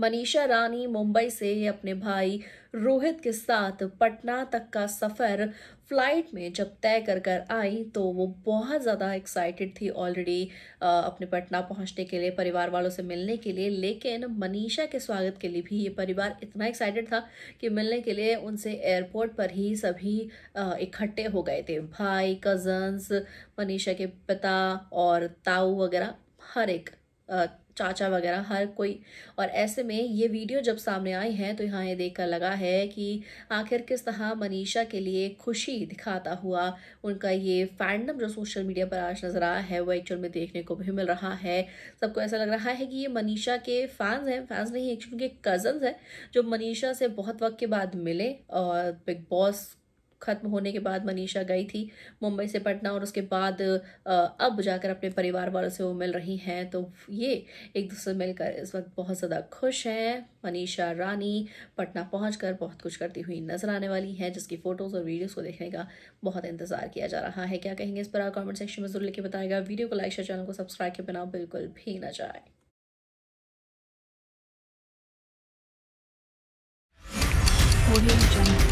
मनीषा रानी मुंबई से अपने भाई रोहित के साथ पटना तक का सफ़र फ्लाइट में जब तय कर कर आई तो वो बहुत ज़्यादा एक्साइटेड थी ऑलरेडी अपने पटना पहुंचने के लिए परिवार वालों से मिलने के लिए लेकिन मनीषा के स्वागत के लिए भी ये परिवार इतना एक्साइटेड था कि मिलने के लिए उनसे एयरपोर्ट पर ही सभी इकट्ठे हो गए थे भाई कज़न्स मनीषा के पिता और ताऊ वगैरह हर एक चाचा वगैरह हर कोई और ऐसे में ये वीडियो जब सामने आई है तो यहाँ ये देखकर लगा है कि आखिर किस तरह मनीषा के लिए खुशी दिखाता हुआ उनका ये फैंडम जो सोशल मीडिया पर आज नज़र आया है वो एक्चुअल में देखने को भी मिल रहा है सबको ऐसा लग रहा है कि ये मनीषा के फैंस हैं फैंस नहीं एक्चुअल उनके कज़न्स हैं जो मनीषा से बहुत वक्त के बाद मिले और बिग बॉस ख़त्म होने के बाद मनीषा गई थी मुंबई से पटना और उसके बाद अब जाकर अपने परिवार वालों से वो मिल रही हैं तो ये एक दूसरे से मिलकर इस वक्त बहुत ज़्यादा खुश हैं मनीषा रानी पटना पहुँच बहुत कुछ करती हुई नज़र आने वाली हैं जिसकी फ़ोटोज़ और वीडियोज़ को देखने का बहुत इंतज़ार किया जा रहा है क्या कहेंगे इस पर आप कॉमेंट सेक्शन में जरूर लिखे बताएगा वीडियो को लाइक शेयर चैनल को सब्सक्राइब के बिना बिल्कुल भी ना जाए audio jungle